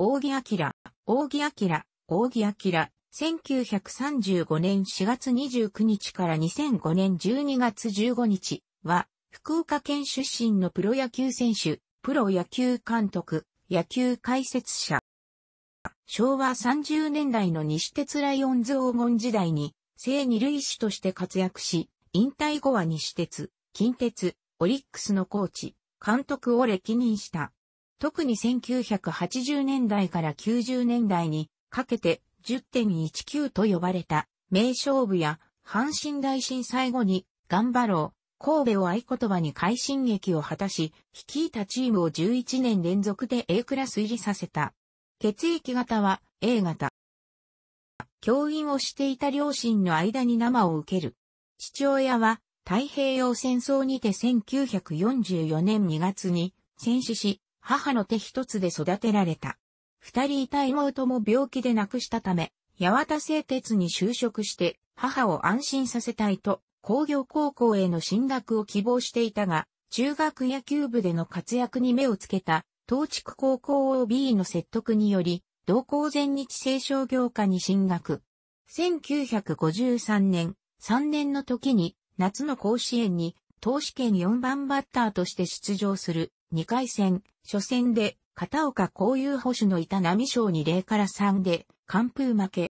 扇明、扇明、扇明、1935年4月29日から2005年12月15日は、福岡県出身のプロ野球選手、プロ野球監督、野球解説者。昭和30年代の西鉄ライオンズ黄金時代に、正二塁手として活躍し、引退後は西鉄、近鉄、オリックスのコーチ、監督を歴任した。特に1980年代から90年代にかけて10.19と呼ばれた名勝負や阪神大震災後に頑張ろう、神戸を合言葉に快進撃を果たし、率いたチームを11年連続で A クラス入りさせた。血液型は A 型。教員をしていた両親の間に生を受ける。父親は太平洋戦争にて1944年2月に戦死し、母の手一つで育てられた。二人いた妹も病気で亡くしたため、八幡製鉄に就職して母を安心させたいと工業高校への進学を希望していたが、中学野球部での活躍に目をつけた東地区高校 OB の説得により、同校全日清商業科に進学。1953年、3年の時に夏の甲子園に投資券4番バッターとして出場する2回戦、初戦で、片岡公有保守のいた波章に0から3で、完封負け。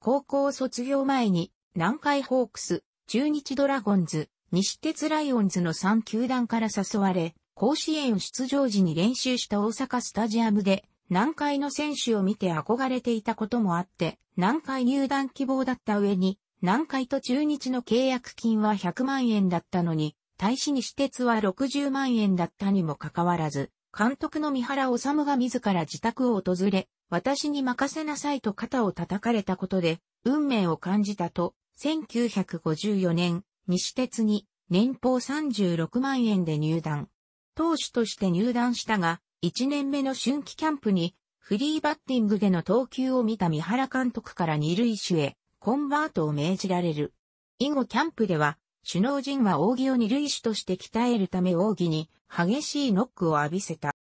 高校卒業前に、南海ホークス、中日ドラゴンズ、西鉄ライオンズの3球団から誘われ、甲子園出場時に練習した大阪スタジアムで、南海の選手を見て憧れていたこともあって、南海入団希望だった上に、南海と中日の契約金は100万円だったのに、大使し私鉄は60万円だったにもかかわらず、監督の三原治が自ら自宅を訪れ、私に任せなさいと肩を叩かれたことで、運命を感じたと、1954年、西鉄に年俸36万円で入団。投手として入団したが、1年目の春季キャンプに、フリーバッティングでの投球を見た三原監督から二塁手へ、コンバートを命じられる。以後キャンプでは、首脳陣は扇を二塁手として鍛えるため扇に激しいノックを浴びせた。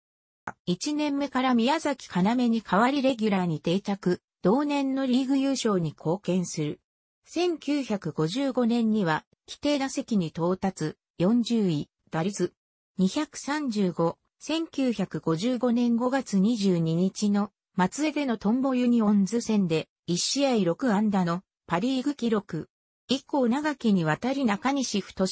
一年目から宮崎要に代わりレギュラーに定着、同年のリーグ優勝に貢献する。1955年には規定打席に到達、40位、打率235、1955年5月22日の松江でのトンボユニオンズ戦で1試合6安打のパリーグ記録以降長きにわたり中西太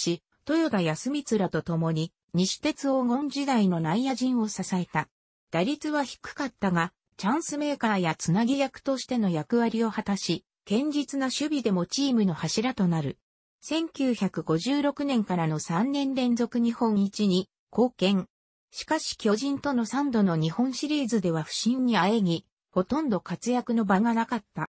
豊田康光らと共に、西鉄黄金時代の内野陣を支えた。打率は低かったが、チャンスメーカーやつなぎ役としての役割を果たし、堅実な守備でもチームの柱となる。1956年からの3年連続日本一に貢献。しかし巨人との3度の日本シリーズでは不振にあえぎ、ほとんど活躍の場がなかった。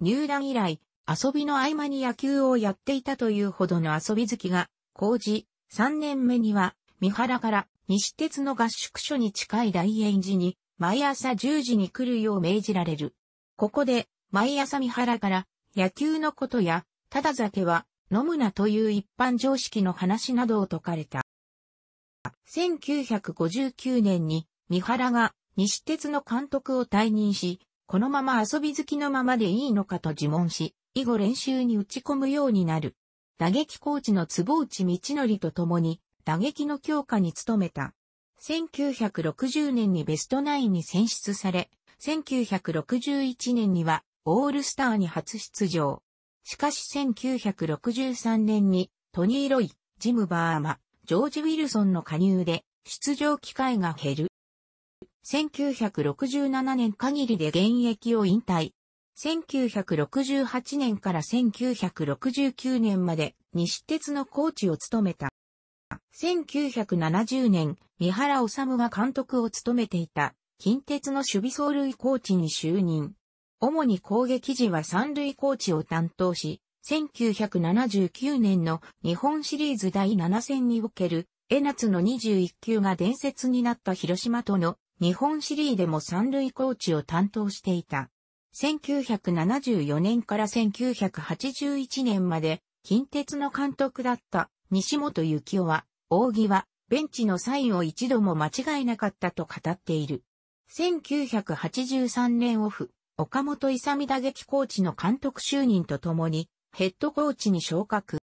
入団以来、遊びの合間に野球をやっていたというほどの遊び好きが、工事、3年目には、三原から西鉄の合宿所に近い大円寺に、毎朝10時に来るよう命じられる。ここで、毎朝三原から、野球のことや、ただ酒は、飲むなという一般常識の話などを説かれた。1959年に、三原が西鉄の監督を退任し、このまま遊び好きのままでいいのかと自問し、以後練習に打ち込むようになる。打撃コーチの坪内道則と共に打撃の強化に努めた。1960年にベストナインに選出され、1961年にはオールスターに初出場。しかし1963年にトニー・ロイ、ジム・バーマ、ジョージ・ウィルソンの加入で出場機会が減る。1967年限りで現役を引退。1968年から1969年まで西鉄のコーチを務めた。1970年、三原治が監督を務めていた近鉄の守備走塁コーチに就任。主に攻撃時は三塁コーチを担当し、1979年の日本シリーズ第7戦における、江夏の21球が伝説になった広島との日本シリーズでも三塁コーチを担当していた。1974年から1981年まで近鉄の監督だった西本幸雄は、扇はベンチのサインを一度も間違えなかったと語っている。1983年オフ、岡本勇打撃コーチの監督就任とともに、ヘッドコーチに昇格。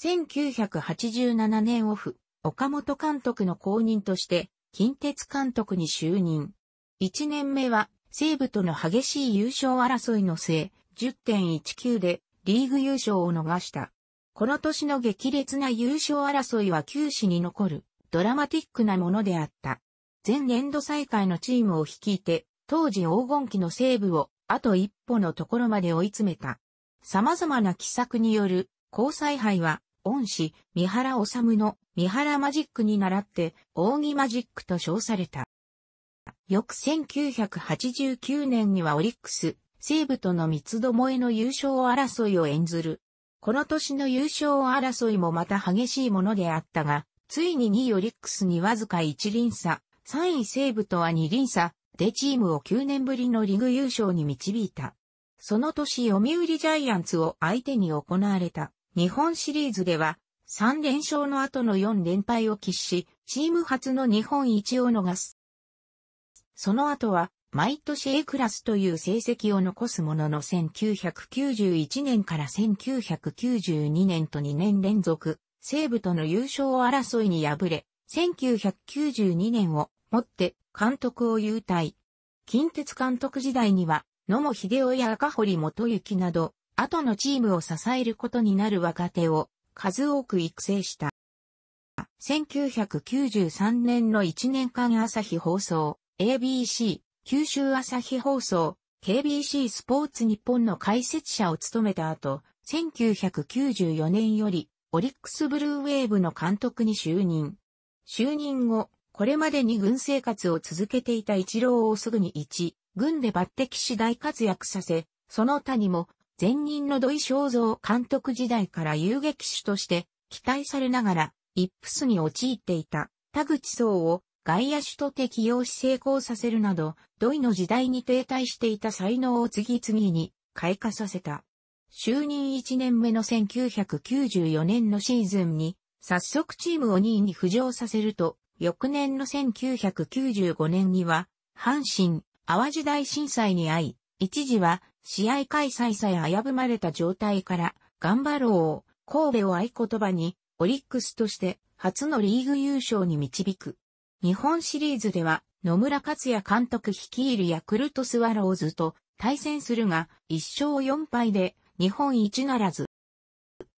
1987年オフ、岡本監督の後任として、近鉄監督に就任。1年目は西武との激しい優勝争いの末、10.19でリーグ優勝を逃した。この年の激烈な優勝争いは九死に残るドラマティックなものであった。前年度再開のチームを率いて、当時黄金期の西部をあと一歩のところまで追い詰めた。様々な奇策による交際杯は、恩師、三原治の三原マジックに倣って、扇マジックと称された。翌1989年にはオリックス、西武との三つどもえの優勝争いを演ずる。この年の優勝争いもまた激しいものであったが、ついに2位オリックスにわずか1輪差、3位西武とは2輪差でチームを9年ぶりのリーグ優勝に導いた。その年読売ジャイアンツを相手に行われた日本シリーズでは3連勝の後の4連敗を喫し、チーム初の日本一を逃す。その後は毎年 A クラスという成績を残すものの1991年から1992年と2年連続、西部との優勝争いに敗れ、1992年をもって監督を優退。近鉄監督時代には、野茂秀夫や赤堀元幸など、後のチームを支えることになる若手を数多く育成した。1993年の1年間朝日放送、ABC、九州朝日放送、KBC スポーツ日本の解説者を務めた後、1994年より、オリックスブルーウェーブの監督に就任。就任後、これまでに軍生活を続けていた一郎をすぐに一、軍で抜擢し大活躍させ、その他にも、前任の土井正三監督時代から遊撃手として、期待されながら、イップスに陥っていた、田口壮を外野手と適用し成功させるなど、土井の時代に停滞していた才能を次々に開花させた。就任1年目の1994年のシーズンに、早速チームを2位に浮上させると、翌年の1995年には、阪神、淡路大震災に遭い、一時は試合開催さえ危ぶまれた状態から、頑張ろう、神戸を合言葉に、オリックスとして初のリーグ優勝に導く。日本シリーズでは野村克也監督率いるヤクルトスワローズと対戦するが1勝4敗で日本一ならず。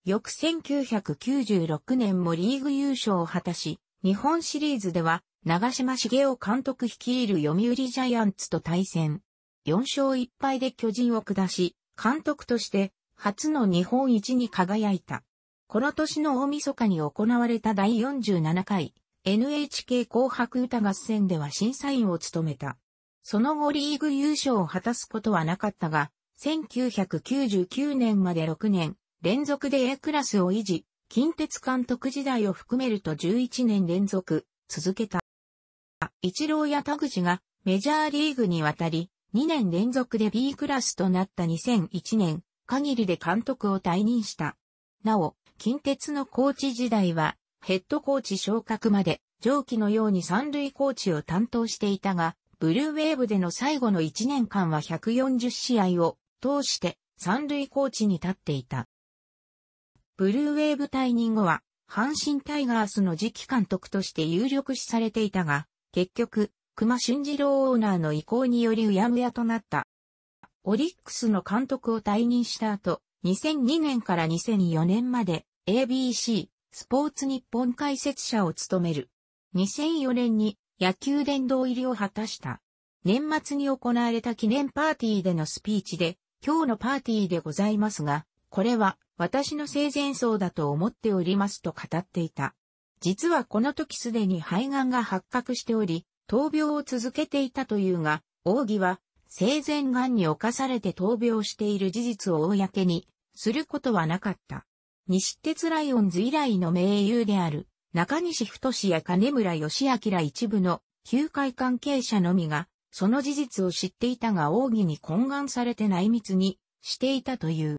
翌1996年もリーグ優勝を果たし、日本シリーズでは長島茂雄監督率いる読売ジャイアンツと対戦。4勝1敗で巨人を下し、監督として初の日本一に輝いた。この年の大晦日に行われた第47回 NHK 紅白歌合戦では審査員を務めた。その後リーグ優勝を果たすことはなかったが、1999年まで6年、連続で A クラスを維持、近鉄監督時代を含めると11年連続、続けた。一郎や田口がメジャーリーグに渡り、2年連続で B クラスとなった2001年、限りで監督を退任した。なお、近鉄のコーチ時代は、ヘッドコーチ昇格まで、上記のように三塁コーチを担当していたが、ブルーウェーブでの最後の1年間は140試合を通して三塁コーチに立っていた。ブルーウェーブ退任後は、阪神タイガースの次期監督として有力視されていたが、結局、熊俊二郎オーナーの意向によりうやむやとなった。オリックスの監督を退任した後、2002年から2004年まで ABC スポーツ日本解説者を務める。2004年に野球殿堂入りを果たした。年末に行われた記念パーティーでのスピーチで、今日のパーティーでございますが、これは私の生前葬だと思っておりますと語っていた。実はこの時すでに肺がんが発覚しており、闘病を続けていたというが、奥義は生前癌に侵されて闘病している事実を公にすることはなかった。西鉄ライオンズ以来の名優である、中西太や金村義明ら一部の、球界関係者のみが、その事実を知っていたが奥義に懇願されて内密にしていたという。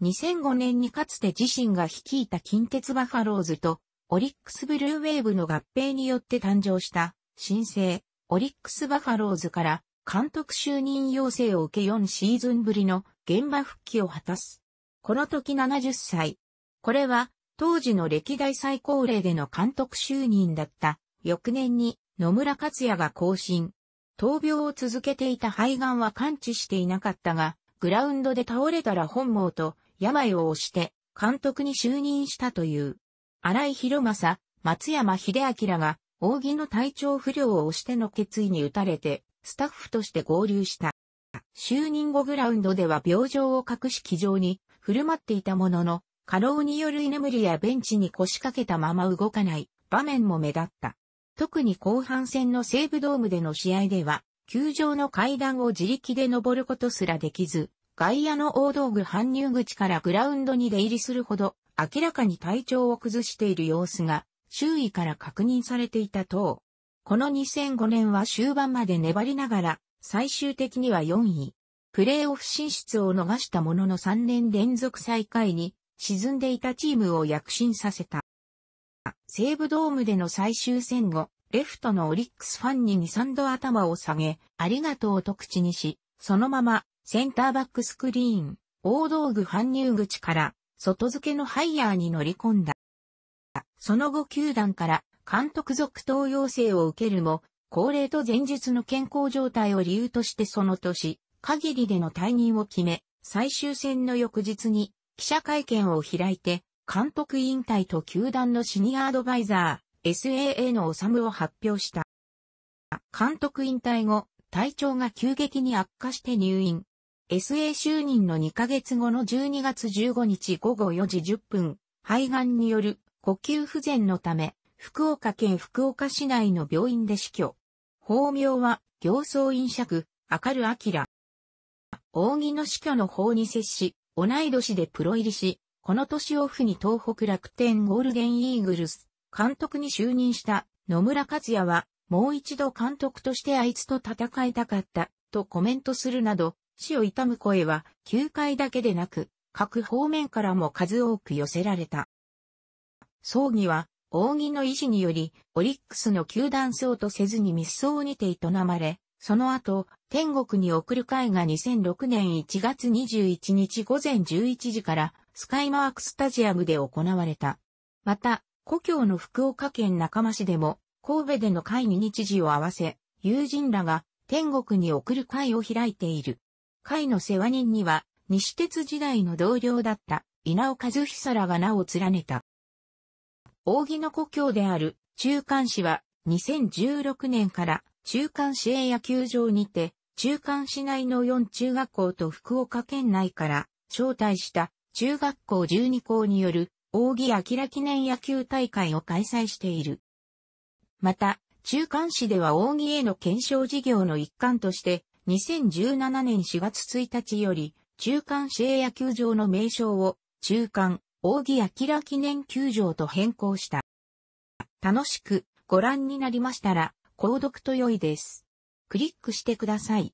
2005年にかつて自身が率いた近鉄バファローズとオリックスブルーウェーブの合併によって誕生した新生オリックスバファローズから監督就任要請を受け4シーズンぶりの現場復帰を果たす。この時70歳、これは、当時の歴代最高齢での監督就任だった。翌年に野村克也が更新。闘病を続けていた肺がんは完治していなかったが、グラウンドで倒れたら本望と病を押して監督に就任したという。荒井博正、松山秀明らが、扇の体調不良を押しての決意に打たれて、スタッフとして合流した。就任後グラウンドでは病状を隠し気丈に振る舞っていたものの、過労による居眠りやベンチに腰掛けたまま動かない場面も目立った。特に後半戦の西武ドームでの試合では、球場の階段を自力で登ることすらできず、外野の大道具搬入口からグラウンドに出入りするほど、明らかに体調を崩している様子が、周囲から確認されていた等。この2005年は終盤まで粘りながら、最終的には4位。プレーオフ進出を逃したものの3年連続最下位に沈んでいたチームを躍進させた。西武ドームでの最終戦後、レフトのオリックスファンに2、3度頭を下げ、ありがとうと口にし、そのまま、センターバックスクリーン、大道具搬入口から、外付けのハイヤーに乗り込んだ。その後球団から監督続投要請を受けるも、高齢と前述の健康状態を理由としてその年、限りでの退任を決め、最終戦の翌日に記者会見を開いて、監督引退と球団のシニアアドバイザー、SAA の治を発表した。監督引退後、体調が急激に悪化して入院。SA 就任の2ヶ月後の12月15日午後4時10分、肺がんによる呼吸不全のため、福岡県福岡市内の病院で死去。法名は、行走院尺、明る明。扇の死去の法に接し、同い年でプロ入りし、この年オフに東北楽天ゴールデンイーグルス監督に就任した野村克也は、もう一度監督としてあいつと戦いたかったとコメントするなど、死を悼む声は球界だけでなく、各方面からも数多く寄せられた。葬儀は、扇の意志により、オリックスの球団層とせずに密葬にて営まれ、その後、天国に送る会が2006年1月21日午前11時からスカイマークスタジアムで行われた。また、故郷の福岡県中間市でも神戸での会に日時を合わせ、友人らが天国に送る会を開いている。会の世話人には西鉄時代の同僚だった稲尾和久らが名を連ねた。扇の故郷である中間市は2016年から中間市営野球場にて、中間市内の4中学校と福岡県内から招待した中学校12校による扇明記念野球大会を開催している。また、中間市では扇への検証事業の一環として、2017年4月1日より、中間市営野球場の名称を、中間、扇明記念球場と変更した。楽しくご覧になりましたら、購読と良いです。クリックしてください。